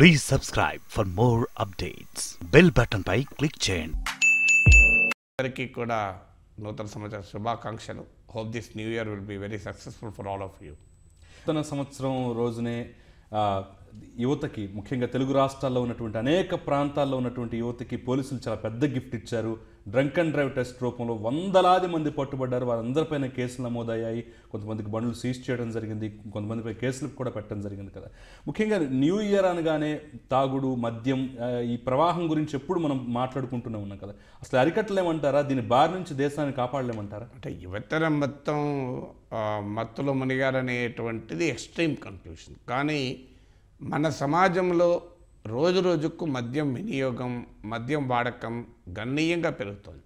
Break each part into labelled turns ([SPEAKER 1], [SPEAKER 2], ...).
[SPEAKER 1] please subscribe for more updates bell button పై click చేయండి అందరికీ కూడా నూతన సంవత్సర శుభాకాంక్షలు hope this new year will be very successful for all of you నూతన సంవత్సరం రోజునే యువతకి ముఖ్యంగా తెలుగు రాష్ట్రాల్లో ఉన్నటువంటి అనేక ప్రాంతాల్లో ఉన్నటువంటి యువతకి పోలీసులు చాలా పెద్ద గిఫ్ట్ ఇచ్చారు డ్రంక్ అండ్ డ్రైవ్ టెస్ట్ రూపంలో వందలాది మంది పట్టుబడ్డారు వారందరిపైన కేసులు నమోదయ్యాయి కొంతమందికి బండ్లు సీజ్ చేయడం జరిగింది కొంతమందిపై కేసులు కూడా పెట్టడం జరిగింది కదా ముఖ్యంగా న్యూ ఇయర్ అనగానే తాగుడు మద్యం ఈ ప్రవాహం గురించి ఎప్పుడు మనం మాట్లాడుకుంటూనే ఉన్నాం కదా అసలు అరికట్టలేమంటారా దీని బారి నుంచి దేశాన్ని కాపాడలేమంటారా అంటే యువతరం మొత్తం మత్తులో మునిగారనేటువంటిది ఎక్స్ట్రీమ్ కన్క్లూషన్ కానీ మన సమాజంలో రోజు రోజుకు మద్యం వినియోగం మద్యం వాడకం గణనీయంగా పెరుగుతుంది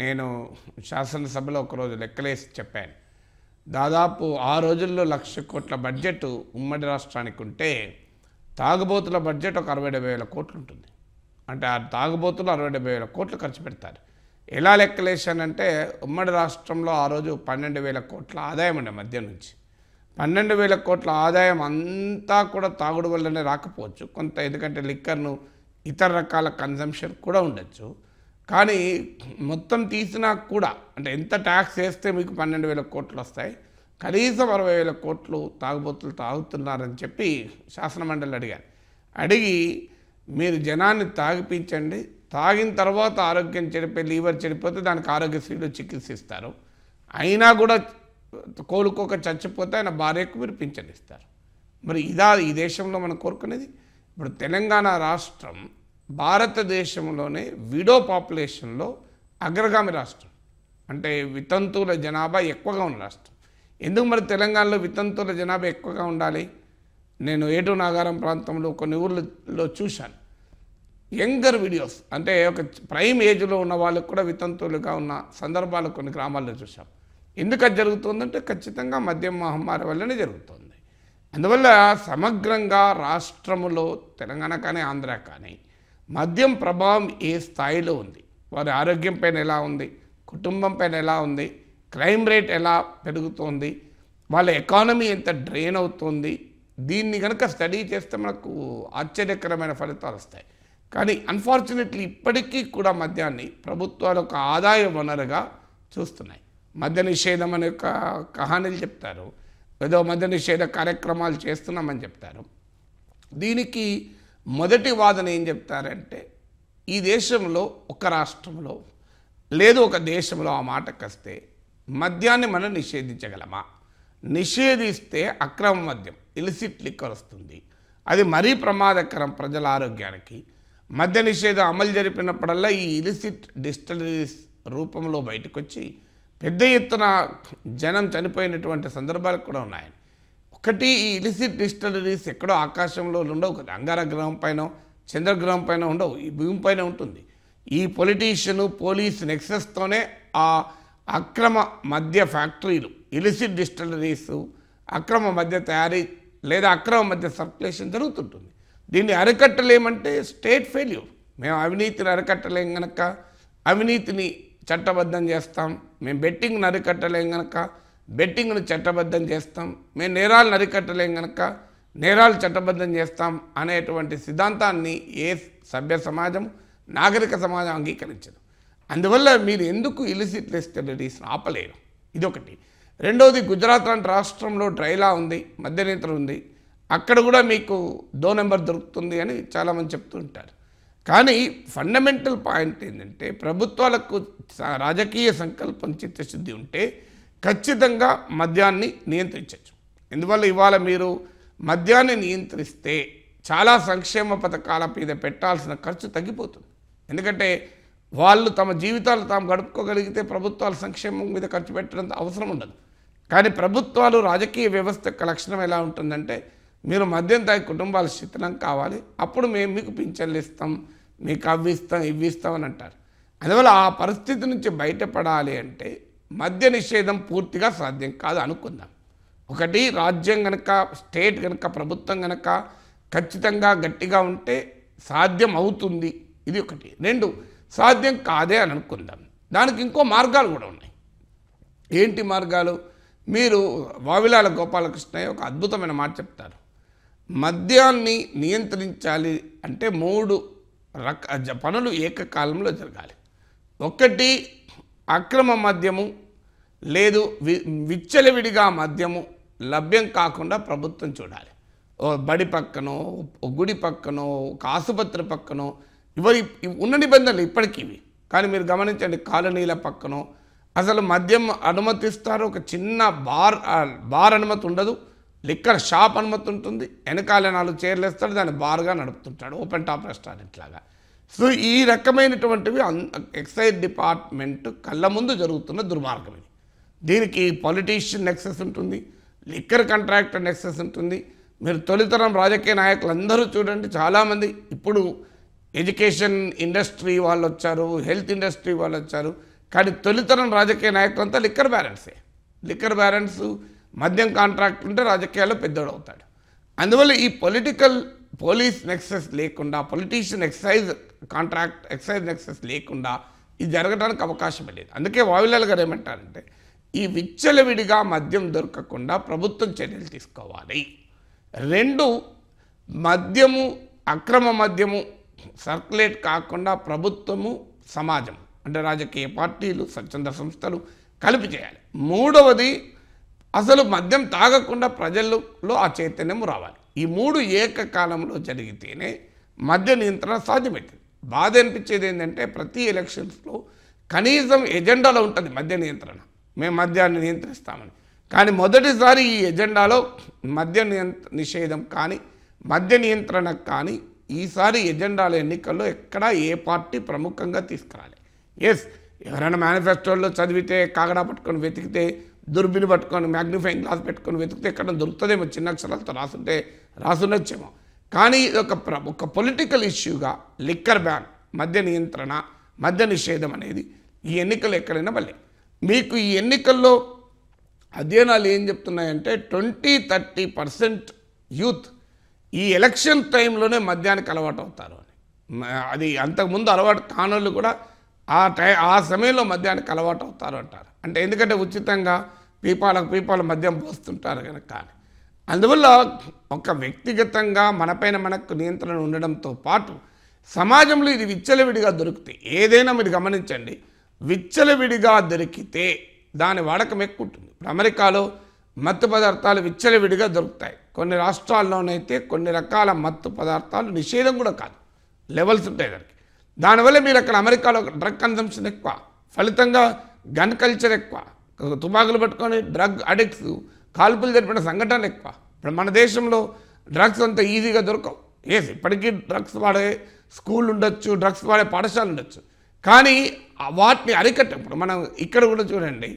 [SPEAKER 1] నేను శాసనసభలో ఒకరోజు లెక్కలేసి చెప్పాను దాదాపు ఆ రోజుల్లో లక్ష కోట్ల బడ్జెట్ ఉమ్మడి రాష్ట్రానికి ఉంటే తాగుబోతుల బడ్జెట్ ఒక అరవై డెబ్బై వేల కోట్లు ఉంటుంది అంటే ఆ తాగుబోతులు అరవై డెబ్బై వేల కోట్లు ఖర్చు పెడతారు ఎలా లెక్కలేశానంటే ఉమ్మడి రాష్ట్రంలో ఆ రోజు పన్నెండు వేల కోట్ల ఆదాయం ఉండే మధ్య నుంచి పన్నెండు వేల కోట్ల ఆదాయం అంతా కూడా తాగుడు వల్లనే రాకపోవచ్చు కొంత ఎందుకంటే లిక్కర్ను ఇతర రకాల కన్జంప్షన్ కూడా ఉండొచ్చు కానీ మొత్తం తీసినా కూడా అంటే ఎంత ట్యాక్స్ వేస్తే మీకు పన్నెండు వేల కోట్లు వస్తాయి కనీసం అరవై వేల కోట్లు తాగుబోతులు తాగుతున్నారని చెప్పి శాసనమండలి అడిగారు అడిగి మీరు జనాన్ని తాగిపించండి తాగిన తర్వాత ఆరోగ్యం చెడిపోయి లీవర్ చెడిపోతే దానికి ఆరోగ్యశ్రీలో ఇస్తారు అయినా కూడా కోలుకోక చచ్చిపోతే ఆయన భార్యకు మీరు పింఛన్ ఇస్తారు మరి ఇదా ఈ దేశంలో మనం కోరుకునేది ఇప్పుడు తెలంగాణ రాష్ట్రం భారతదేశంలోనే విడో పాపులేషన్లో అగ్రగామి రాష్ట్రం అంటే వితంతువుల జనాభా ఎక్కువగా ఉన్న రాష్ట్రం ఎందుకు మరి తెలంగాణలో వితంతువుల జనాభా ఎక్కువగా ఉండాలి నేను ఏటు నాగారం ప్రాంతంలో కొన్ని ఊర్లలో చూశాను యంగర్ వీడియోస్ అంటే ఒక ప్రైమ్ ఏజ్లో ఉన్న వాళ్ళకు కూడా వితంతువులుగా ఉన్న సందర్భాలు కొన్ని గ్రామాల్లో చూశాం ఎందుకు అది జరుగుతుందంటే ఖచ్చితంగా మద్యం మహమ్మారి వల్లనే జరుగుతుంది అందువల్ల సమగ్రంగా రాష్ట్రములో తెలంగాణ కానీ ఆంధ్ర కానీ మద్యం ప్రభావం ఏ స్థాయిలో ఉంది వారి ఆరోగ్యం పైన ఎలా ఉంది కుటుంబం పైన ఎలా ఉంది క్రైమ్ రేట్ ఎలా పెరుగుతోంది వాళ్ళ ఎకానమీ ఎంత డ్రైన్ అవుతుంది దీన్ని కనుక స్టడీ చేస్తే మనకు ఆశ్చర్యకరమైన ఫలితాలు వస్తాయి కానీ అన్ఫార్చునేట్లీ ఇప్పటికీ కూడా మద్యాన్ని ప్రభుత్వాలు ఒక ఆదాయ వనరుగా చూస్తున్నాయి మద్య నిషేధం అనే ఒక కహానీలు చెప్తారు ఏదో మద్య నిషేధ కార్యక్రమాలు చేస్తున్నామని చెప్తారు దీనికి మొదటి వాదన ఏం చెప్తారంటే ఈ దేశంలో ఒక రాష్ట్రంలో లేదు ఒక దేశంలో ఆ మాటకు వస్తే మద్యాన్ని మనం నిషేధించగలమా నిషేధిస్తే అక్రమ మద్యం ఇలిసిట్ లిక్కర్ వస్తుంది అది మరీ ప్రమాదకరం ప్రజల ఆరోగ్యానికి మద్య నిషేధం అమలు జరిపినప్పుడల్లా ఈ ఇలిసిట్ డిస్టలరీస్ రూపంలో బయటకొచ్చి పెద్ద ఎత్తున జనం చనిపోయినటువంటి సందర్భాలు కూడా ఉన్నాయి ఒకటి ఈ ఇలిసిట్ డిస్టలరీస్ ఎక్కడో ఆకాశంలో ఉండవు కదా అంగార గ్రహం పైన చంద్రగ్రహం పైన ఉండవు ఈ భూమి పైన ఉంటుంది ఈ పొలిటీషియన్ పోలీస్ నెక్సెస్తోనే ఆ అక్రమ మద్య ఫ్యాక్టరీలు ఇలిసిట్ డిస్టలరీస్ అక్రమ మధ్య తయారీ లేదా అక్రమ మధ్య సర్క్యులేషన్ జరుగుతుంటుంది దీన్ని అరికట్టలేమంటే స్టేట్ ఫెయిల్యూర్ మేము అవినీతిని అరికట్టలేం కనుక అవినీతిని చట్టబద్ధం చేస్తాం మేము బెట్టింగ్ నరికట్టలేం కనుక బెట్టింగ్ను చట్టబద్ధం చేస్తాం మేము నేరాలు నరికట్టలేం కనుక నేరాలు చట్టబద్ధం చేస్తాం అనేటువంటి సిద్ధాంతాన్ని ఏ సభ్య సమాజం నాగరిక సమాజం అంగీకరించదు అందువల్ల మీరు ఎందుకు ఇలిసిట్ లిస్టరీస్ను ఆపలేరు ఒకటి రెండవది గుజరాత్ లాంటి రాష్ట్రంలో డ్రైలా ఉంది మధ్యనేతలు ఉంది అక్కడ కూడా మీకు దో నెంబర్ దొరుకుతుంది అని చాలామంది చెప్తూ ఉంటారు కానీ ఫండమెంటల్ పాయింట్ ఏంటంటే ప్రభుత్వాలకు రాజకీయ సంకల్పం చిత్తశుద్ధి ఉంటే ఖచ్చితంగా మద్యాన్ని నియంత్రించవచ్చు ఎందువల్ల ఇవాళ మీరు మద్యాన్ని నియంత్రిస్తే చాలా సంక్షేమ పథకాల మీద పెట్టాల్సిన ఖర్చు తగ్గిపోతుంది ఎందుకంటే వాళ్ళు తమ జీవితాలు తాము గడుపుకోగలిగితే ప్రభుత్వాలు సంక్షేమం మీద ఖర్చు పెట్టడం అవసరం ఉండదు కానీ ప్రభుత్వాలు రాజకీయ వ్యవస్థ లక్షణం ఎలా ఉంటుందంటే మీరు మద్యం తాగి కుటుంబాలు శిథిలం కావాలి అప్పుడు మేము మీకు పింఛన్లు ఇస్తాం మీకు అవి ఇస్తాం ఇవి ఇస్తాం అని అంటారు అందువల్ల ఆ పరిస్థితి నుంచి బయటపడాలి అంటే మద్య నిషేధం పూర్తిగా సాధ్యం కాదు అనుకుందాం ఒకటి రాజ్యం కనుక స్టేట్ కనుక ప్రభుత్వం కనుక ఖచ్చితంగా గట్టిగా ఉంటే సాధ్యం అవుతుంది ఇది ఒకటి రెండు సాధ్యం కాదే అని అనుకుందాం దానికి ఇంకో మార్గాలు కూడా ఉన్నాయి ఏంటి మార్గాలు మీరు వావిలాల గోపాలకృష్ణయ్య ఒక అద్భుతమైన మాట చెప్తారు మద్యాన్ని నియంత్రించాలి అంటే మూడు రక పనులు ఏకకాలంలో జరగాలి ఒకటి అక్రమ మద్యము లేదు వి విచ్చలవిడిగా మద్యము లభ్యం కాకుండా ప్రభుత్వం చూడాలి ఓ బడి పక్కనో గుడి పక్కనో ఒక ఆసుపత్రి పక్కనో ఇవరి ఉన్న నిబంధనలు ఇప్పటికీ ఇవి కానీ మీరు గమనించండి కాలనీల పక్కనో అసలు మద్యం అనుమతిస్తారు ఒక చిన్న బార్ బార్ అనుమతి ఉండదు లిక్కర్ షాప్ అనుమతి ఉంటుంది వెనకాల నాలుగు చీరలు వేస్తాడు దాన్ని బార్గా నడుపుతుంటాడు ఓపెన్ టాప్ రెస్టారెంట్ లాగా సో ఈ రకమైనటువంటివి ఎక్సైజ్ డిపార్ట్మెంట్ కళ్ళ ముందు జరుగుతున్న దుర్మార్గం ఇది దీనికి పొలిటీషియన్ నెక్సెస్ ఉంటుంది లిక్కర్ కాంట్రాక్టర్ నెక్సెస్ ఉంటుంది మీరు తొలితరం రాజకీయ నాయకులందరూ చూడండి చాలామంది ఇప్పుడు ఎడ్యుకేషన్ ఇండస్ట్రీ వాళ్ళు వచ్చారు హెల్త్ ఇండస్ట్రీ వాళ్ళు వచ్చారు కానీ తొలితరం రాజకీయ నాయకులంతా లిక్కర్ బ్యారెంట్సే లిక్కర్ బ్యారెంట్స్ మద్యం కాంట్రాక్ట్ ఉంటే రాజకీయాల్లో పెద్దోడు అవుతాడు అందువల్ల ఈ పొలిటికల్ పోలీస్ నెక్సెస్ లేకుండా politician excise contract excise nexus లేకుండా ఇది జరగడానికి అవకాశం లేదు అందుకే వావిలాల్ గారు ఏమంటారంటే ఈ విచ్చలవిడిగా మద్యం దొరకకుండా ప్రభుత్వం చర్యలు తీసుకోవాలి రెండు మద్యము అక్రమ మద్యము సర్కులేట్ కాకుండా ప్రభుత్వము సమాజం అంటే రాజకీయ పార్టీలు స్వచ్ఛంద సంస్థలు కలిపి చేయాలి మూడవది అసలు మద్యం తాగకుండా ప్రజల్లో ఆ చైతన్యం రావాలి ఈ మూడు ఏకకాలంలో జరిగితేనే మద్య నియంత్రణ సాధ్యమవుతుంది బాధ అనిపించేది ఏంటంటే ప్రతి ఎలక్షన్స్లో కనీసం ఎజెండాలో ఉంటుంది మద్య నియంత్రణ మేము మద్యాన్ని నియంత్రిస్తామని కానీ మొదటిసారి ఈ ఎజెండాలో మద్య నిషేధం కానీ మద్య నియంత్రణ కానీ ఈసారి ఎజెండాల ఎన్నికల్లో ఎక్కడా ఏ పార్టీ ప్రముఖంగా తీసుకురాలి ఎస్ ఎవరైనా మేనిఫెస్టోల్లో చదివితే కాగడా పట్టుకొని వెతికితే దుర్బిని పట్టుకొని మ్యాగ్నిఫైయింగ్ గ్లాస్ పెట్టుకొని వెతికితే ఎక్కడ దొరుకుతుందేమో చిన్న అక్షరాలతో రాసుంటే రాసునొచ్చేమో కానీ ఇది ఒక ఒక పొలిటికల్ ఇష్యూగా లిక్కర్ బ్యాన్ మద్య నియంత్రణ మద్య నిషేధం అనేది ఈ ఎన్నికలు ఎక్కడైనా మళ్ళీ మీకు ఈ ఎన్నికల్లో అధ్యయనాలు ఏం చెప్తున్నాయంటే ట్వంటీ థర్టీ పర్సెంట్ యూత్ ఈ ఎలక్షన్ టైంలోనే మద్యానికి అలవాటు అవుతారు అని అది అంతకుముందు అలవాటు కానోళ్ళు కూడా ఆ టై ఆ సమయంలో మద్యానికి అలవాటు అవుతారు అంటారు అంటే ఎందుకంటే ఉచితంగా పీపాలకు పీపాల మద్యం పోస్తుంటారు కనుక అందువల్ల ఒక వ్యక్తిగతంగా మనపైన మనకు నియంత్రణ ఉండడంతో పాటు సమాజంలో ఇది విచ్చలవిడిగా దొరికితే ఏదైనా మీరు గమనించండి విచ్చలవిడిగా దొరికితే దాని వాడకం ఎక్కువ ఉంటుంది అమెరికాలో మత్తు పదార్థాలు విచ్చలవిడిగా దొరుకుతాయి కొన్ని రాష్ట్రాల్లోనైతే కొన్ని రకాల మత్తు పదార్థాలు నిషేధం కూడా కాదు లెవెల్స్ ఉంటాయి దానికి దానివల్ల మీరు అక్కడ అమెరికాలో డ్రగ్ కన్సంప్షన్ ఎక్కువ ఫలితంగా గన్ కల్చర్ ఎక్కువ తుపాకులు పట్టుకొని డ్రగ్ అడిక్ట్స్ కాల్పులు జరిపిన సంఘటనలు ఎక్కువ ఇప్పుడు మన దేశంలో డ్రగ్స్ అంత ఈజీగా దొరకవు ఏసి ఇప్పటికీ డ్రగ్స్ వాడే స్కూల్ ఉండొచ్చు డ్రగ్స్ వాడే పాఠశాల ఉండొచ్చు కానీ వాటిని అరికట్టేప్పుడు మనం ఇక్కడ కూడా చూడండి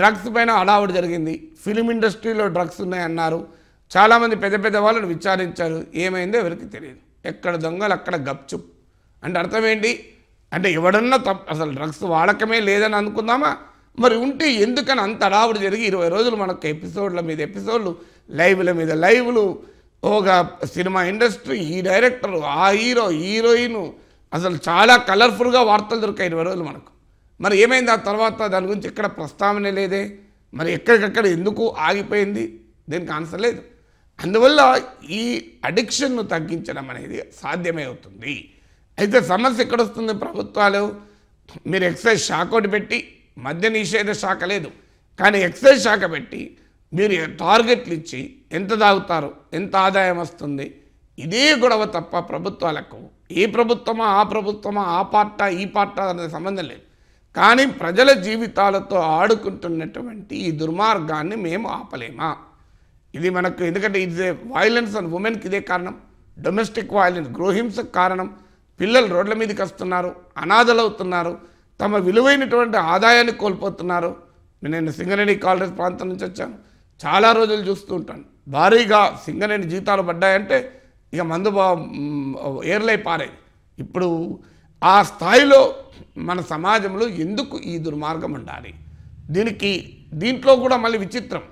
[SPEAKER 1] డ్రగ్స్ పైన అడావుడు జరిగింది ఫిలిం ఇండస్ట్రీలో డ్రగ్స్ ఉన్నాయన్నారు చాలామంది పెద్ద పెద్ద వాళ్ళని విచారించారు ఏమైందో ఎవరికి తెలియదు ఎక్కడ దొంగలు అక్కడ గప్చుప్ అంటే అర్థం ఏంటి అంటే ఎవడన్నా తప్ప అసలు డ్రగ్స్ వాడకమే లేదని అనుకుందామా మరి ఉంటే ఎందుకని అంత అడావుడు జరిగి ఇరవై రోజులు మనకు ఎపిసోడ్ల మీద ఎపిసోడ్లు లైవ్ల మీద లైవ్లు ఒక సినిమా ఇండస్ట్రీ ఈ డైరెక్టర్ ఆ హీరో హీరోయిన్ అసలు చాలా కలర్ఫుల్గా వార్తలు దొరికాయి ఇరవై రోజులు మనకు మరి ఏమైంది ఆ తర్వాత దాని గురించి ఎక్కడ ప్రస్తావన లేదే మరి ఎక్కడికక్కడ ఎందుకు ఆగిపోయింది దీనికి ఆన్సర్ లేదు అందువల్ల ఈ అడిక్షన్ను తగ్గించడం అనేది సాధ్యమే అవుతుంది అయితే సమస్య ఎక్కడ వస్తుంది ప్రభుత్వాలు మీరు ఎక్సైజ్ శాఖ ఒకటి పెట్టి మద్య నిషేధ శాఖ లేదు కానీ ఎక్సైజ్ శాఖ పెట్టి మీరు టార్గెట్లు ఇచ్చి ఎంత తాగుతారు ఎంత ఆదాయం వస్తుంది ఇదే గొడవ తప్ప ప్రభుత్వాలకు ఏ ప్రభుత్వమా ఆ ప్రభుత్వమా ఆ పార్ట ఈ పార్ట అనేది సంబంధం లేదు కానీ ప్రజల జీవితాలతో ఆడుకుంటున్నటువంటి ఈ దుర్మార్గాన్ని మేము ఆపలేమా ఇది మనకు ఎందుకంటే ఇది వైలెన్స్ అండ్ ఉమెన్కి ఇదే కారణం డొమెస్టిక్ వైలెన్స్ గృహింసకు కారణం పిల్లలు రోడ్ల మీదకి వస్తున్నారు అనాథలవుతున్నారు తమ విలువైనటువంటి ఆదాయాన్ని కోల్పోతున్నారు నేను సింగరేణి కాలరేజ్ ప్రాంతం నుంచి వచ్చాను చాలా రోజులు చూస్తూ ఉంటాను భారీగా సింగరేణి జీతాలు పడ్డాయంటే ఇక మందు ఏర్లై పారాయి ఇప్పుడు ఆ స్థాయిలో మన సమాజంలో ఎందుకు ఈ దుర్మార్గం ఉండాలి దీనికి దీంట్లో కూడా మళ్ళీ విచిత్రం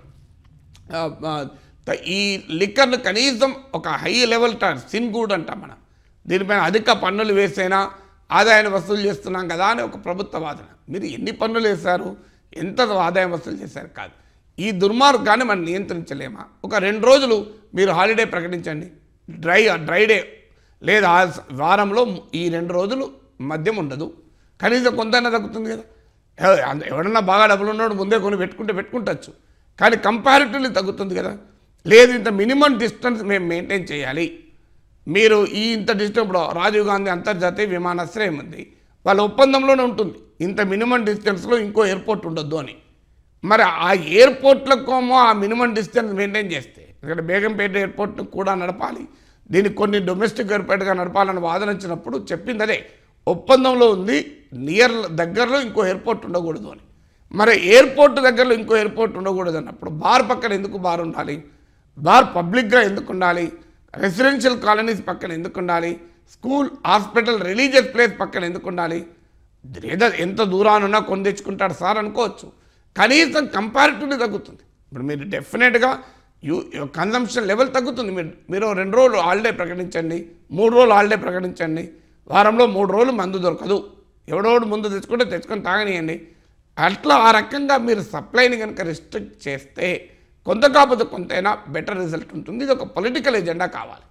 [SPEAKER 1] ఈ లిక్కర్ను కనీసం ఒక హై లెవెల్ సిన్ గూడ్ అంటాం మనం దీనిపైన అధిక పన్నులు వేసైనా ఆదాయాన్ని వసూలు చేస్తున్నాం కదా అని ఒక ప్రభుత్వ వాదన మీరు ఎన్ని పన్నులు వేశారు ఎంత ఆదాయం వసూలు చేశారు కాదు ఈ దుర్మార్గాన్ని మనం నియంత్రించలేమా ఒక రెండు రోజులు మీరు హాలిడే ప్రకటించండి డ్రై డ్రై డే లేదా వారంలో ఈ రెండు రోజులు మద్యం ఉండదు కనీసం కొంతైనా తగ్గుతుంది కదా ఎవడన్నా బాగా డబ్బులు ఉన్నాడు ముందే కొని పెట్టుకుంటే పెట్టుకుంటచ్చు కానీ కంపారిటివ్లీ తగ్గుతుంది కదా లేదు ఇంత మినిమం డిస్టెన్స్ మేము మెయింటైన్ చేయాలి మీరు ఈ ఇంత డిస్టెన్స్ రాజీవ్ గాంధీ అంతర్జాతీయ విమానాశ్రయం ఉంది వాళ్ళ ఒప్పందంలోనే ఉంటుంది ఇంత మినిమం డిస్టెన్స్లో ఇంకో ఎయిర్పోర్ట్ ఉండొద్దు అని మరి ఆ ఎయిర్పోర్ట్లకేమో ఆ మినిమం డిస్టెన్స్ మెయింటైన్ చేస్తే ఎందుకంటే బేగంపేట ఎయిర్పోర్ట్ను కూడా నడపాలి దీనికి కొన్ని డొమెస్టిక్ ఎయిర్పోర్ట్గా నడపాలని వాదన చెప్పింది అదే ఒప్పందంలో ఉంది నియర్ దగ్గరలో ఇంకో ఎయిర్పోర్ట్ ఉండకూడదు అని మరి ఎయిర్పోర్ట్ దగ్గరలో ఇంకో ఎయిర్పోర్ట్ ఉండకూడదు అన్నప్పుడు బార్ పక్కన ఎందుకు బార్ ఉండాలి బార్ పబ్లిక్గా ఎందుకు ఉండాలి రెసిడెన్షియల్ కాలనీస్ పక్కన ఎందుకు ఉండాలి స్కూల్ హాస్పిటల్ రిలీజియస్ ప్లేస్ పక్కన ఎందుకు ఉండాలి ఏదో ఎంత దూరానున్నా కొని తెచ్చుకుంటాడు సార్ అనుకోవచ్చు కనీసం కంపారిటివ్లీ తగ్గుతుంది ఇప్పుడు మీరు డెఫినెట్గా యూ కన్జంప్షన్ లెవెల్ తగ్గుతుంది మీరు మీరు రెండు రోజులు హాలిడే ప్రకటించండి మూడు రోజులు హాలిడే ప్రకటించండి వారంలో మూడు రోజులు మందు దొరకదు ఎవడోడు ముందు తెచ్చుకుంటే తెచ్చుకొని తాగనియండి అట్లా ఆ రకంగా మీరు సప్లైని కనుక రిస్ట్రిక్ట్ చేస్తే కొంత కాకపోతే కొంతైనా బెటర్ రిజల్ట్ ఉంటుంది ఇది ఒక పొలిటికల్ ఎజెండా కావాలి